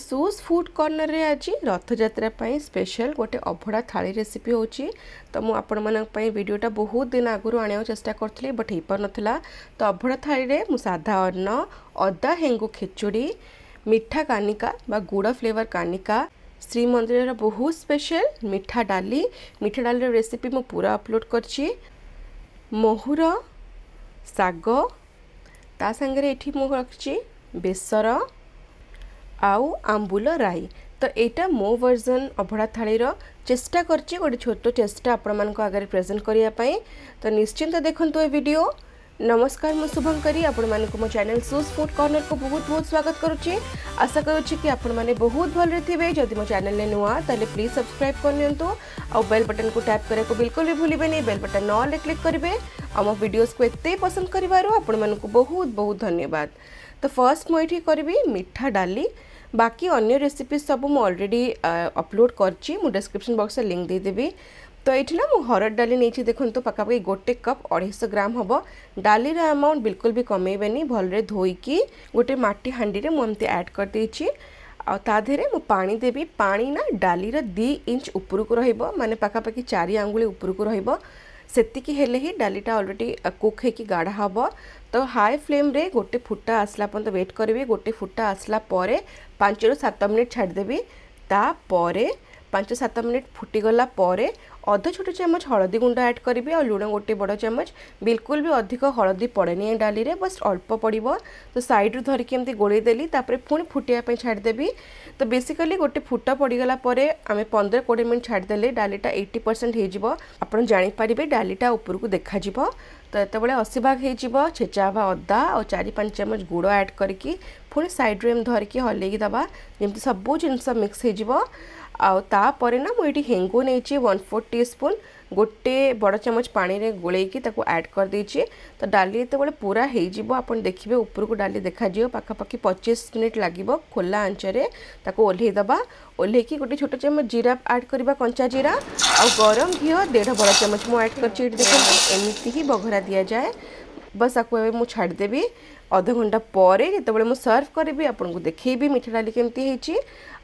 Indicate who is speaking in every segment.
Speaker 1: shoes food କର୍ଣ୍ଣରରେ ଆଜି ରଥଯାତ୍ରା ପାଇଁ special ଗୋଟେ ଅଭଡ଼ା ଥାଳି ରେସିପି ହେଉଛି ତ ମୁଁ ଆପଣମାନଙ୍କ ପାଇଁ ଭିଡ଼ିଓଟା ବହୁତ ଦିନ ଆଗରୁ ଆଣିବାକୁ ଚେଷ୍ଟା କରୁଥିଲି ବଟ୍ ହେଇପାରୁନଥିଲା ତ ଅଭଡ଼ା ଥାଳିରେ ମୁଁ ସାଧା ଅନ୍ନ ଅଦା ହେଙ୍ଗୁ ଖେଚୁଡ଼ି ମିଠା କାନିକା ବା ଗୁଡ଼ ଫ୍ଲେଭର୍ କାନିକା ଶ୍ରୀମନ୍ଦିରର ବହୁତ ସ୍ପେଶାଲ ମିଠା ଡାଲି ମିଠା ଡାଲିର ରେସିପି ମୁଁ ପୁରା ଅପଲୋଡ଼ କରିଛି ମହୁର ଶାଗ ତା ସାଙ୍ଗରେ ଏଠି ମୁଁ ରଖିଛି ବେସର ଆଉ ଆମ୍ବୁଲ ରାଇ ତ ଏଇଟା ମୋ ଭର୍ଜନ୍ ଅଭଡ଼ା ଥାଳିର ଚେଷ୍ଟା କରିଛି ଗୋଟେ ଛୋଟ ଚେଷ୍ଟା ଆପଣମାନଙ୍କ ଆଗରେ ପ୍ରେଜେଣ୍ଟ କରିବା ପାଇଁ ତ ନିଶ୍ଚିନ୍ତ ଦେଖନ୍ତୁ ଏ ଭିଡ଼ିଓ ନମସ୍କାର ମୁଁ ଶୁଭଙ୍କରୀ ଆପଣମାନଙ୍କୁ ମୋ ଚ୍ୟାନେଲ୍ ସୁଜ୍ ଫୁଡ଼୍ କର୍ଣ୍ଣରକୁ ବହୁତ ବହୁତ ସ୍ୱାଗତ କରୁଛି ଆଶା କରୁଛି କି ଆପଣମାନେ ବହୁତ ଭଲରେ ଥିବେ ଯଦି ମୋ ଚ୍ୟାନେଲ୍ରେ ନୂଆ ତାହେଲେ ପ୍ଲିଜ୍ ସବସ୍କ୍ରାଇବ୍ କରିନିଅନ୍ତୁ ଆଉ ବେଲ୍ ବଟନ୍କୁ ଟ୍ୟାପ୍ କରିବାକୁ ବିଲକୁଲ ବି ଭୁଲିବେନି ବେଲ୍ ବଟନ୍ ନହେଲେ କ୍ଲିକ୍ କରିବେ ଆଉ ମୋ ଭିଡ଼ିଓସ୍କୁ ଏତେ ପସନ୍ଦ କରିବାରୁ ଆପଣମାନଙ୍କୁ ବହୁତ ବହୁତ ଧନ୍ୟବାଦ ତ ଫର୍ଷ୍ଟ ମୁଁ ଏଠି କରିବି ମିଠା ଡାଲି ବାକି ଅନ୍ୟ ରେସିପି ସବୁ ମୁଁ ଅଲରେଡ଼ି ଅପଲୋଡ଼ କରିଛି ମୁଁ ଡେସ୍କ୍ରିପ୍ସନ୍ ବକ୍ସରେ ଲିଙ୍କ୍ ଦେଇଦେବି ତ ଏଇଠି ନା ମୁଁ ହରଡ଼ ଡାଲି ନେଇଛି ଦେଖନ୍ତୁ ପାଖାପାଖି ଗୋଟେ କପ୍ ଅଢ଼େଇଶହ ଗ୍ରାମ ହେବ ଡାଲିର ଆମାଉଣ୍ଟ ବିଲକୁଲ ବି କମେଇବେନି ଭଲରେ ଧୋଇକି ଗୋଟେ ମାଟି ହାଣ୍ଡିରେ ମୁଁ ଏମିତି ଆଡ଼୍ କରିଦେଇଛି ଆଉ ତା ଦେହରେ ମୁଁ ପାଣି ଦେବି ପାଣି ନା ଡାଲିର ଦୁଇ ଇଞ୍ଚ ଉପରକୁ ରହିବ ମାନେ ପାଖାପାଖି ଚାରି ଆଙ୍ଗୁଳି ଉପରକୁ ରହିବ ସେତିକି ହେଲେ ହିଁ ଡାଲିଟା ଅଲରେଡ଼ି କୁକ୍ ହେଇକି ଗାଢ଼ା ହେବ ତ ହାଇ ଫ୍ଲେମ୍ରେ ଗୋଟେ ଫୁଟା ଆସିଲା ପର୍ଯ୍ୟନ୍ତ ୱେଟ୍ କରିବି ଗୋଟେ ଫୁଟା ଆସିଲା ପରେ ପାଞ୍ଚରୁ ସାତ ମିନିଟ୍ ଛାଡ଼ିଦେବି ତାପରେ ପାଞ୍ଚ ସାତ ମିନିଟ୍ ଫୁଟିଗଲା ପରେ ଅଧ ଛୋଟ ଚାମଚ ହଳଦୀ ଗୁଣ୍ଡ ଆଡ଼୍ କରିବେ ଆଉ ଲୁଣ ଗୋଟେ ବଡ଼ ଚାମଚ ବିଲକୁଲ ବି ଅଧିକ ହଳଦୀ ପଡ଼େନି ଏ ଡାଲିରେ ବସ୍ ଅଳ୍ପ ପଡ଼ିବ ତ ସାଇଡ଼ରୁ ଧରିକି ଏମିତି ଗୋଳେଇ ଦେଲି ତାପରେ ପୁଣି ଫୁଟିବା ପାଇଁ ଛାଡ଼ିଦେବି ତ ବେସିକାଲି ଗୋଟେ ଫୁଟ ପଡ଼ିଗଲା ପରେ ଆମେ ପନ୍ଦର କୋଡ଼ିଏ ମିନିଟ୍ ଛାଡ଼ିଦେଲେ ଡାଲିଟା ଏଇଟି ପରସେଣ୍ଟ ହେଇଯିବ ଆପଣ ଜାଣିପାରିବେ ଡାଲିଟା ଉପରକୁ ଦେଖାଯିବ ତ ଯେତେବେଳେ ଅଶୀ ଭାଗ ହେଇଯିବ ଛେଚା ବା ଅଦା ଆଉ ଚାରି ପାଞ୍ଚ ଚାମଚ ଗୁଡ଼ ଆଡ଼୍ କରିକି ପୁଣି ସାଇଡ଼ରୁ ଏମିତି ଧରିକି ହଲେଇକି ଦେବା ଯେମିତି ସବୁ ଜିନିଷ ମିକ୍ସ ହେଇଯିବ ଆଉ ତାପରେ ନା ମୁଁ ଏଇଠି ହେଙ୍ଗୁ ନେଇଛି ୱାନ୍ ଫୋର୍ ଟି ସ୍ପୁନ୍ ଗୋଟେ ବଡ଼ ଚାମଚ ପାଣିରେ ଗୋଳେଇକି ତାକୁ ଆଡ଼୍ କରିଦେଇଛି ତ ଡାଲି ଯେତେବେଳେ ପୁରା ହେଇଯିବ ଆପଣ ଦେଖିବେ ଉପରକୁ ଡାଲି ଦେଖାଯିବ ପାଖାପାଖି ପଚିଶ ମିନିଟ୍ ଲାଗିବ ଖୋଲା ଆଞ୍ଚରେ ତାକୁ ଓହ୍ଲେଇ ଦେବା ଓହ୍ଲେଇକି ଗୋଟେ ଛୋଟ ଚାମଚ ଜିରା ଆଡ଼୍ କରିବା କଞ୍ଚା ଜିରା ଆଉ ଗରମ ଘିଅ ଦେଢ଼ ବଡ଼ ଚାମଚ ମୁଁ ଆଡ଼୍ କରିଛି ଏଠି ଦେଖନ୍ତୁ ଏମିତି ହିଁ ବଘରା ଦିଆଯାଏ बस आपको मुझे छाड़देवी अध घंटा पर जोबले सर्व करी आप देखे मीठा डाली केमती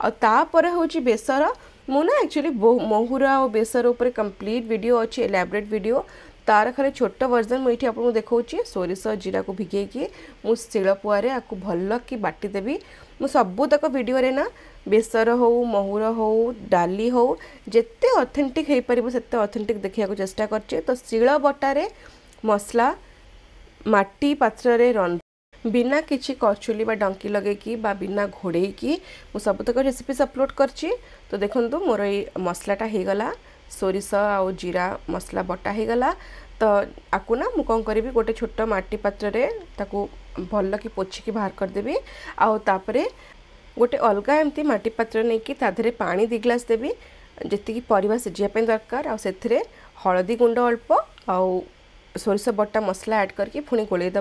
Speaker 1: हो बेसर मुना एक्चुअली महुर आ बेसर उपर कम्प्लीट भिड अच्छे एलाबरेट भिड तार खाली छोट वर्जन मुझे आप देखा सोरस जीरा को भिगे मुझ शीलपुआर आपको भल कि बाटिदेवी मुझ सबूतक भिडे ना बेसर हो महुर हो डाली हो जिते अथेटिक्पर से अथेटिक देखा चेस्टा कर शील बटारे मसला ମାଟି ପାତ୍ରରେ ରନ୍ଧା ବିନା କିଛି କରଚୁଲି ବା ଡଙ୍କି ଲଗେଇକି ବା ବିନା ଘୋଡ଼େଇକି ମୁଁ ସବୁତକ ରେସିପିସ୍ ଅପଲୋଡ଼ କରିଛି ତ ଦେଖନ୍ତୁ ମୋର ଏଇ ମସଲାଟା ହେଇଗଲା ସୋରିଷ ଆଉ ଜିରା ମସଲା ବଟା ହେଇଗଲା ତ ଆକୁ ନା ମୁଁ କ'ଣ କରିବି ଗୋଟେ ଛୋଟ ମାଟି ପାତ୍ରରେ ତାକୁ ଭଲକି ପୋଛିକି ବାହାର କରିଦେବି ଆଉ ତାପରେ ଗୋଟେ ଅଲଗା ଏମିତି ମାଟି ପାତ୍ର ନେଇକି ତା ଦେହରେ ପାଣି ଦୁଇ ଗ୍ଲାସ୍ ଦେବି ଯେତିକି ପରିବା ସିଝିବା ପାଇଁ ଦରକାର ଆଉ ସେଥିରେ ହଳଦୀ ଗୁଣ୍ଡ ଅଳ୍ପ ଆଉ सोरस बटा मसला ऐड करके पुणी गोलईद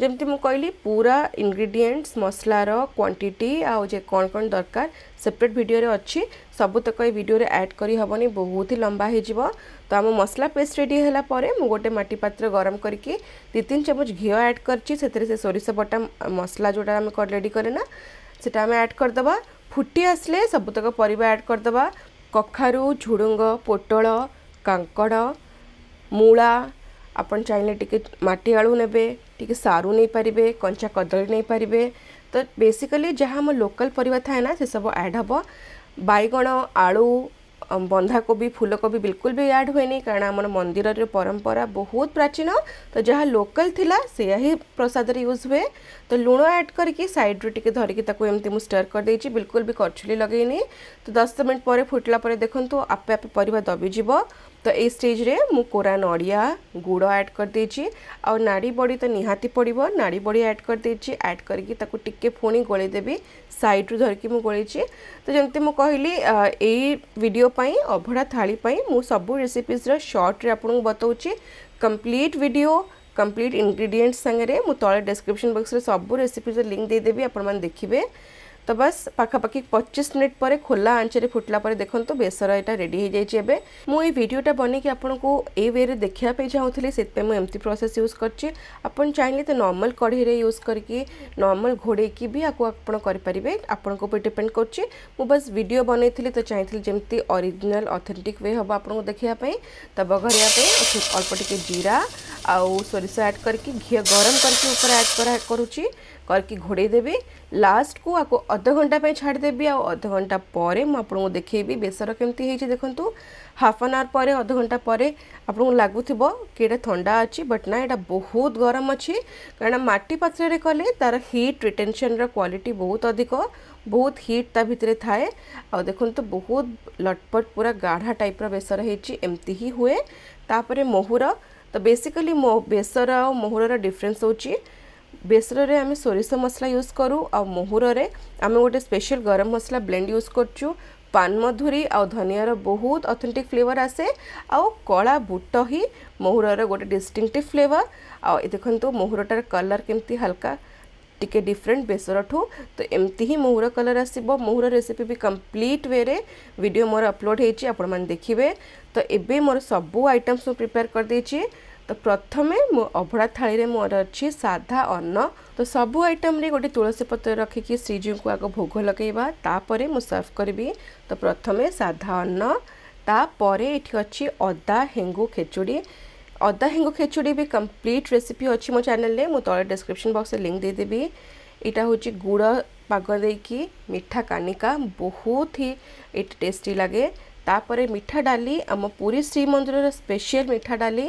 Speaker 1: जमी मुझे पूरा इनग्रीडियंट्स मसलार क्वांटिटी आज कौन कौन दरकार सेपरेट भिडर अच्छी ये भिडियो एड करहबन बहुत ही लंबा हो तो आम मसला पेस्ट रेडीला गोटे मटी पात्र गरम करके दि तीन चमच घी एड कर सोरस बटा मसला जोटा रेडी करेना से एड करदे फुटी आसले सबूतक पर आड करदे कखारू झुड़ पोट कांकड़ मूला आप चाहिए टी मटी आलु ने सारू नहीं पारे कंचा कदमी नहीं पारे तो बेसिकली जहाँ आम लोकाल पर ना से सब ऐड हे बैगण आलु बंधाकोबी फुलकोबी बिलकुल भी ऐड हुए नहीं कारण आम मंदिर परंपरा बहुत प्राचीन तो जहाँ लोकाल थी से ही प्रसाद यूज हुए तो लुण एड करके सैड रू टे धरिकी स्टर करदे बिल्कुल भी करछुली लगे नहीं तो दस मिनट पर फुटला देखो आपे आपे पर दबिजी तो ये स्टेज रे मु कोरा नड़िया गुड़ ऐड कर देछि नाड़ी बड़ी तो निहाती पड़ो नाड़ी बड़ी ऐड कर देछि ऐड करके टिके पुणी गोले सैड्रु धरिकी मुझे धरकी तो जमी मु कहली एई वीडियो अभड़ा थाली पई मु सब रेसिपीज रे शॉर्ट रे आपन बताउछि कम्प्लीट वीडियो कंप्लीट इंग्रेडिएंट्स संगे मु तले डिस्क्रिप्शन बॉक्स रे सब रेसीपिज लिंक दे देबी देखिए तो बस पखापाखि पचीस मिनिट पर खोला आंचे फुटला पर देखो तो बेसर यहाँ रेडी एवं मुझे भिडियोटा बनई आपको ये वे रे देखापी चाहूँगी से एमती प्रोसेस यूज करें चाहिए तो नर्माल कढ़ई यूज करके नर्माल घोड़े भी आपारे आपण को डिपेड करें बस भिड बनई तो चाहिए जमी अरिजिनाल अथेटिक वे हम आपको देखापी तब घर अल्प टिके जीरा आउ सोरस एड करके घी गरम करके ऊपर आड करुच्ची करके घोड़ेदेवी लास्ट को आपको अध घंटा छाड़देवी आध घंटा पर मुझे देखेबी बेसर केमती हो देखूँ हाफ एन आवर पर अध घंटा पर आपको लगुव कि थंडा अच्छी बट ना यहाँ बहुत गरम अच्छी कहीं मटी पात्र कले तार हिट रिटेनसन र्वाटी बहुत अधिक बहुत हिट ता भितर थाए आ देखते बहुत लटपट पूरा गाढ़ा ଟାଇପ୍ର ବେସର ହେଇଛି ଏମିତି ही हुए ତାପରେ ତ ବେସିକାଲି ବେସର ଆଉ ମହୁରର ଡିଫରେନ୍ସ ହେଉଛି ବେସରରେ ଆମେ ସୋରିଷ ମସଲା ୟୁଜ୍ କରୁ ଆଉ ମହୁରରେ ଆମେ ଗୋଟେ ସ୍ପେଶାଲ ଗରମ ମସଲା ବ୍ଲେଣ୍ଡ ୟୁଜ୍ କରୁଛୁ ପାନମଧୁରୀ ଆଉ ଧନିଆର ବହୁତ ଅଥେଣ୍ଟିକ୍ ଫ୍ଲେଭର୍ ଆସେ ଆଉ କଳା ବୁଟ ହିଁ ମହୁରର ଗୋଟେ ଡିଷ୍ଟିଙ୍ଗଟିଭ୍ ଫ୍ଲେଭର୍ ଆଉ ଦେଖନ୍ତୁ ମହୁରଟାର କଲର୍ କେମିତି ହାଲକା टिके डिफरेंट बेसर ठू तो एमती ही मुहूर कलर आसो मुहूर रेसीपी भी कम्प्लीट वे रे मोर अपलोड होपण देखिए तो ये मोर सब आइटम्स मुझे प्रिपेयर करदे तो प्रथम मो अभड़ा था मोर अच्छे साधा अन्न तो सब आइटम गोटे तुसी पत्र रखिक श्रीजी को आगे भोग लगे मुझे सर्व करी तो प्रथम साधा अन्न तापर ये अच्छी अदा हेंगू खेचुड़ी अदा हेंग खेचुड़ी भी कम्प्लीट रेसीपी अच्छी मो चेल तले डिस्क्रिप्शन बक्स में लिंक देदेवि यहाँ हूँ गुड़ पाग दे कि मीठा कानिका बहुत ही टेस्टी लगे तापर मिठा डाली आम पूरी श्रीमंदिर स्पेशल मिठा डाली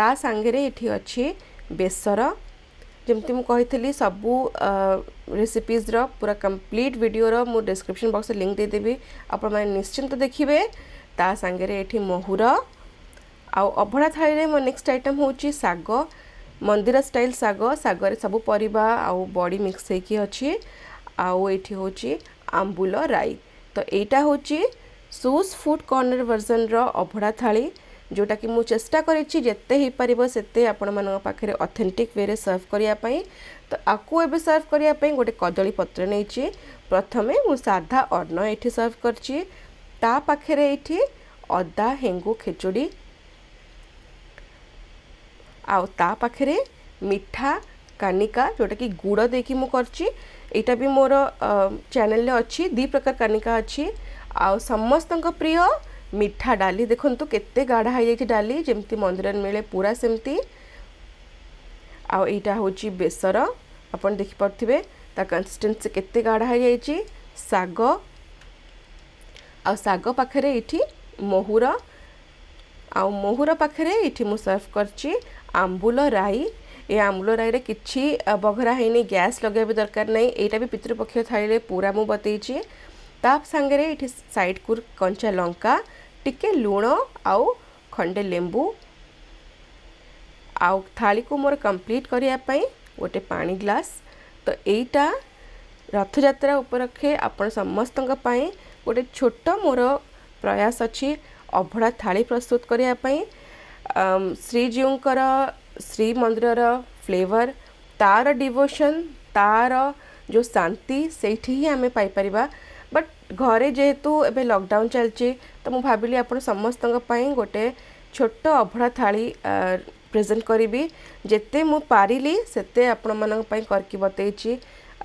Speaker 1: तांगे ये अच्छी बेसर जमी मुझे सबू रेसीपिज्र पूरा कम्प्लीट भिडर मुझे डिस्क्रिप्शन बक्स लिंक लिंक देदेवि निश्चिंत देखिए ता ये मोहूर ଆଉ ଅଭଡ଼ା ଥାଳିରେ ମୋ ନେକ୍ସଟ ଆଇଟମ୍ ହେଉଛି ଶାଗ ମନ୍ଦିର ଷ୍ଟାଇଲ୍ ଶାଗ ଶାଗରେ ସବୁ ପରିବା ଆଉ ବଡ଼ି ମିକ୍ସ ହେଇକି ଅଛି ଆଉ ଏଇଠି ହେଉଛି ଆମ୍ବୁଲ ରାଇ ତ ଏଇଟା ହେଉଛି ସୁସ୍ ଫୁଡ଼୍ କର୍ଣ୍ଣର ଭର୍ଜନର ଅଭଡ଼ା ଥାଳି ଯେଉଁଟାକି ମୁଁ ଚେଷ୍ଟା କରିଛି ଯେତେ ହେଇପାରିବ ସେତେ ଆପଣମାନଙ୍କ ପାଖରେ ଅଥେଣ୍ଟିକ୍ ୱେରେ ସର୍ଭ କରିବା ପାଇଁ ତ ଆକୁ ଏବେ ସର୍ଭ କରିବା ପାଇଁ ଗୋଟେ କଦଳୀ ପତ୍ର ନେଇଛି ପ୍ରଥମେ ମୁଁ ସାଧା ଅର୍ଣ୍ଣ ଏଇଠି ସର୍ଭ କରିଛି ତା ପାଖରେ ଏଇଠି ଅଦା ହେଙ୍ଗୁ ଖେଚୁଡ଼ି आखिर मीठा कानिका जोटा कि गुड़ देखी मुझे यहाँ भी मोर चेल अच्छी दी प्रकार कानिका अच्छी आस्त प्रिय मीठा डाली देखु तो केते गाढ़ा हो जाए डाली जमी मंदिर में मिले पूरा सेमती आईटा हूँ बेसर आप देखिपे कनसीस्टेन्सी के गाढ़ा हो जाग आ शाग पाखे ये महुर आ महुर पाखे ये मुझ सर्व कर ଆମ୍ବୁଲ ରାଇ ଏ ଆମ୍ବୁଲ ରାଇରେ କିଛି ବଘରା ହେଇନି ଗ୍ୟାସ୍ ଲଗାଇବା ଦରକାର ନାହିଁ ଏଇଟା ବି ପିତୃପକ୍ଷ ଥାଳିରେ ପୁରା ମୁଁ ବତେଇଛି ତା ସାଙ୍ଗରେ ଏଠି ସାଇଡ଼କୁ କଞ୍ଚା ଲଙ୍କା ଟିକେ ଲୁଣ ଆଉ ଖଣ୍ଡେ ଲେମ୍ବୁ ଆଉ ଥାଳିକୁ ମୋର କମ୍ପ୍ଲିଟ୍ କରିବା ପାଇଁ ଗୋଟେ ପାଣି ଗ୍ଲାସ୍ ତ ଏଇଟା ରଥଯାତ୍ରା ଉପଲକ୍ଷେ ଆପଣ ସମସ୍ତଙ୍କ ପାଇଁ ଗୋଟେ ଛୋଟ ମୋର ପ୍ରୟାସ ଅଛି ଅଭଡ଼ା ଥାଳି ପ୍ରସ୍ତୁତ କରିବା ପାଇଁ ଶ୍ରୀଜୀଉଙ୍କର ଶ୍ରୀମନ୍ଦିରର ଫ୍ଲେଭର୍ ତା'ର ଡିଭୋସନ୍ ତା'ର ଯେଉଁ ଶାନ୍ତି ସେଇଠି ହିଁ ଆମେ ପାଇପାରିବା ବଟ୍ ଘରେ ଯେହେତୁ ଏବେ ଲକଡାଉନ୍ ଚାଲିଛି ତ ମୁଁ ଭାବିଲି ଆପଣ ସମସ୍ତଙ୍କ ପାଇଁ ଗୋଟେ ଛୋଟ ଅଭଡ଼ା ଥାଳି ପ୍ରେଜେଣ୍ଟ କରିବି ଯେତେ ମୁଁ ପାରିଲି ସେତେ ଆପଣମାନଙ୍କ ପାଇଁ କରିକି ବତେଇଛି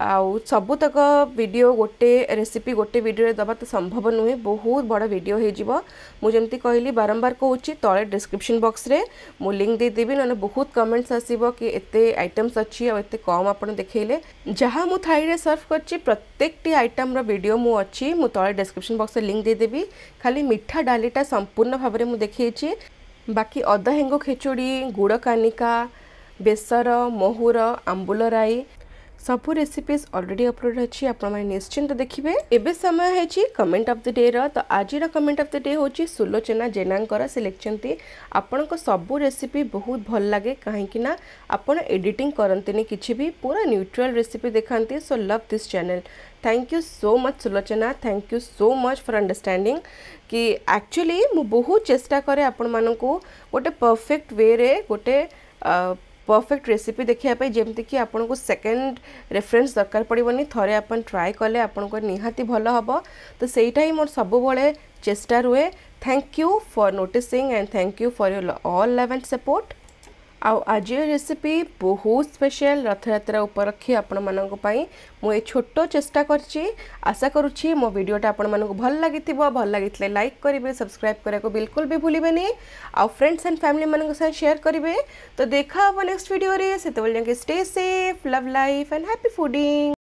Speaker 1: ଆଉ ସବୁତକ ଭିଡ଼ିଓ ଗୋଟେ ରେସିପି ଗୋଟେ ଭିଡ଼ିଓରେ ଦେବା ତ ସମ୍ଭବ ନୁହେଁ ବହୁତ ବଡ଼ ଭିଡ଼ିଓ ହେଇଯିବ ମୁଁ ଯେମିତି କହିଲି ବାରମ୍ବାର କହୁଛି ତଳେ ଡିସ୍କ୍ରିପ୍ସନ୍ ବକ୍ସରେ ମୁଁ ଲିଙ୍କ୍ ଦେଇଦେବି ନହେଲେ ବହୁତ କମେଣ୍ଟସ୍ ଆସିବ କି ଏତେ ଆଇଟମ୍ସ ଅଛି ଆଉ ଏତେ କମ୍ ଆପଣ ଦେଖେଇଲେ ଯାହା ମୁଁ ଥାଇରେ ସର୍ଭ କରିଛି ପ୍ରତ୍ୟେକଟି ଆଇଟମ୍ର ଭିଡ଼ିଓ ମୁଁ ଅଛି ମୁଁ ତଳେ ଡିସ୍କ୍ରିପ୍ସନ୍ ବକ୍ସରେ ଲିଙ୍କ୍ ଦେଇଦେବି ଖାଲି ମିଠା ଡାଲିଟା ସମ୍ପୂର୍ଣ୍ଣ ଭାବରେ ମୁଁ ଦେଖେଇଛି ବାକି ଅଦା ହେଙ୍ଗ ଖେଚୁଡ଼ି ଗୁଡ଼କାନିକା ବେସର ମହୁର ଆମ୍ବୁଲ ରାଇ सब रेसीपीज अलरेडी अपलोड अच्छी आपश्चिंत तो देखिए एवं समय है कमेंट अफ द डे तो आज कमेंट अफ द डे हूँ सुलोचना जेनाकर सिलेक्शन थी आपण को सबू रेसीपी बहुत भल लगे कहीं आपड़ एडिटिंग करते कि भी पूरा न्यूट्राल रेसीपी देखा सो लव दिस् चेल thank you so much Sulochana thank you so much for understanding कि एक्चुअली मुझ बहुत चेस्टा कैर आपण गोटे परफेक्ट वे गोटे परफेक्ट रेसीपी देखापी जमीक आपको सेकेंड रेफरेन्स दरकार पड़ोनी थे आप ट्राए कले आपन निहाती भल हम तो सहीटा ही मोर सब चेष्टा रुए thank you for noticing and thank you for your all love and support ଆଉ ଆଜିର ରେସିପି ବହୁତ ସ୍ପେଶାଲ ରଥଯାତ୍ରା ଉପଲକ୍ଷେ ଆପଣମାନଙ୍କ ପାଇଁ ମୁଁ ଏ ଛୋଟ ଚେଷ୍ଟା କରିଛି ଆଶା କରୁଛି ମୋ ଭିଡ଼ିଓଟା ଆପଣମାନଙ୍କୁ ଭଲ ଲାଗିଥିବ ଭଲ ଲାଗିଥିଲେ ଲାଇକ୍ କରିବେ ସବସ୍କ୍ରାଇବ୍ କରିବାକୁ ବିଲକୁଲ ବି ଭୁଲିବେନି ଆଉ ଫ୍ରେଣ୍ଡସ୍ ଆଣ୍ଡ ଫ୍ୟାମିଲିମାନଙ୍କ ସାଙ୍ଗେ ସେୟାର କରିବେ ତ ଦେଖା ହେବ ନେକ୍ସଟ ଭିଡ଼ିଓରେ ସେତେବେଳେ ଯାଇକି stay safe love life and happy ଫୁଡ଼ିଂ